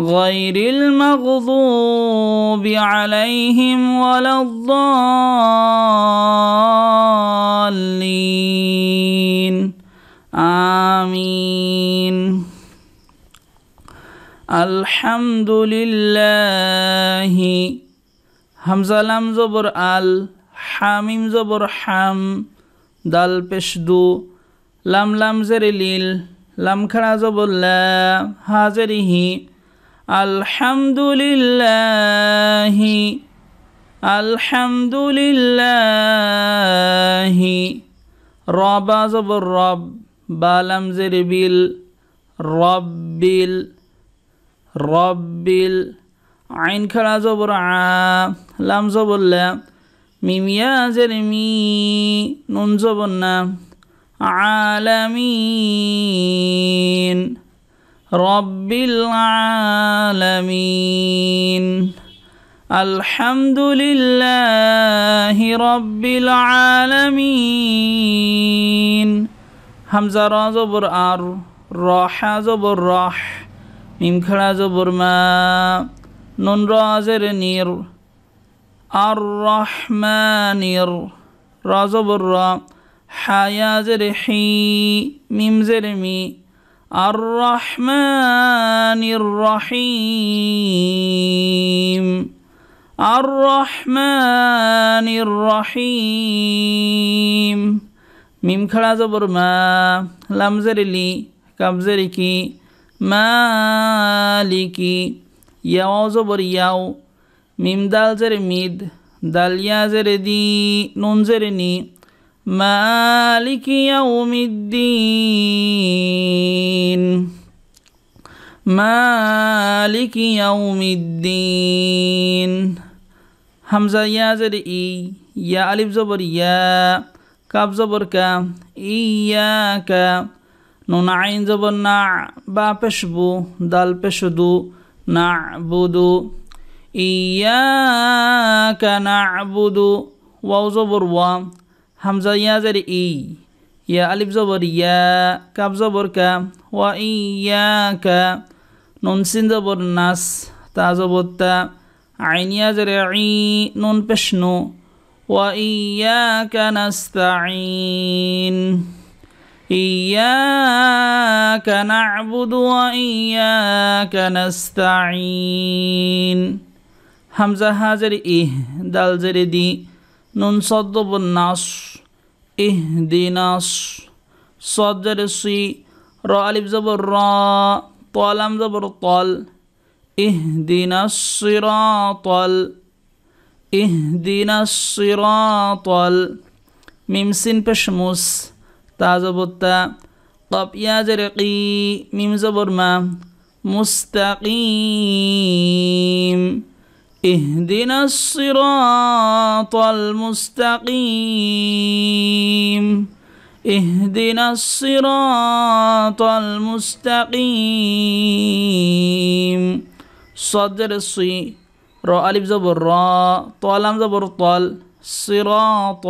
غير المغضوب عليهم ولا الضالين آمين الحمد لله همزة لام زبر ال حاميم زبر حم دال پشدو لام لام زر لیل لام کھڑا زبر لا حاضری ہی الحمد لله الحمد لله رب زبر رب بالم زربيل ربيل ربيل عين كلا زبر ع لام زبر لا ميم يا زرمي نون زبرنا عالمين رب العالمين الحمد لله رب العالمين همزه را زبر ار راح زبر راح ميم کھڑا زبر ما نون را زر نیر الرحمنیر را زبر را حیا زر حي ميم زر مي الرحمن الرحيم الرحمن الرحيم ميم خلا زبر ما لام زرلي كاب زركي مالكي ياو زبر ياو ميم دال زر ميد دال يا زر دي نون زر ني مالك يوم الدين مالك يوم الدين همزة يا زر إي يا ألف زبر يا كاب زبر كا إياك نون عين زبر نع با بشبو دال بشدو نعبدو إياك نعبدو واو زبر وام همزة يا زري إي يا ألف زبر يا كاب زبر كا وإياك نون سين زبر ناس تا زبر تا عين يا زري عي نون بشنو وإياك نستعين إياك نعبد وإياك نستعين همزة هازر إيه دال زري دي نون صد بالنص اهدنا صاد الصي راء الف زبر راء طال زبر طال اهدنا الصراط اهدنا الصراط ميم سين بشموس تازبوتا زبطة قب يا زرقي ميم زبر ما مستقيم اهدنا الصراط المستقيم اهدنا الصراط المستقيم صدر الصي راء الف زبر راء طال لام زبر طال صراط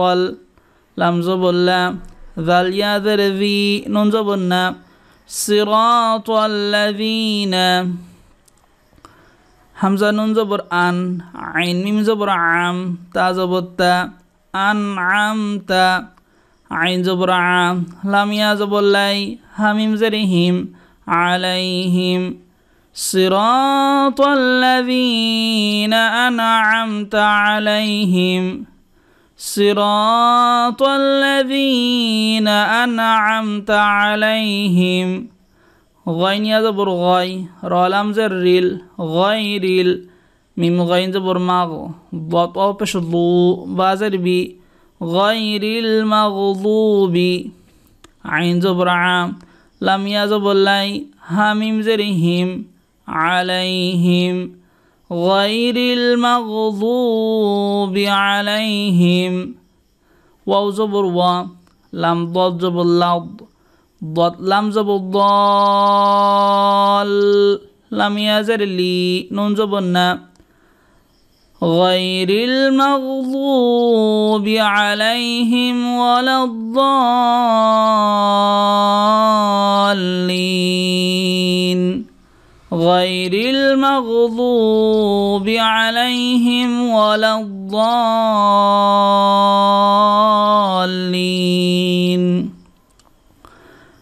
لام زبر لام ذا اليا ذي نون زبر صراط الذين حمزة نون زبر أن عين ميم زبر عام تا زبر تا أن عام تا عين زبر عام لام يا زبر لاي هميم زرهم عليهم صراط الذين أنعمت عليهم صراط الذين أنعمت عليهم গয় নিয়া যাবর গয় রলাম যে রিল গয় রিল মিম গয় যাবর মাগ বত অপেশ লু বাজের বি গয় রিল মাগ লু বি আইন যাবর আম লামিয়া যাবর লাই হামিম যে রিহিম আলাইহিম غير المغضوب عليهم واو زبر و لم ضد زبر لض ضد لم زب الضال لم يزر لي نون زبنا غير المغضوب عليهم ولا الضالين غير المغضوب عليهم ولا الضالين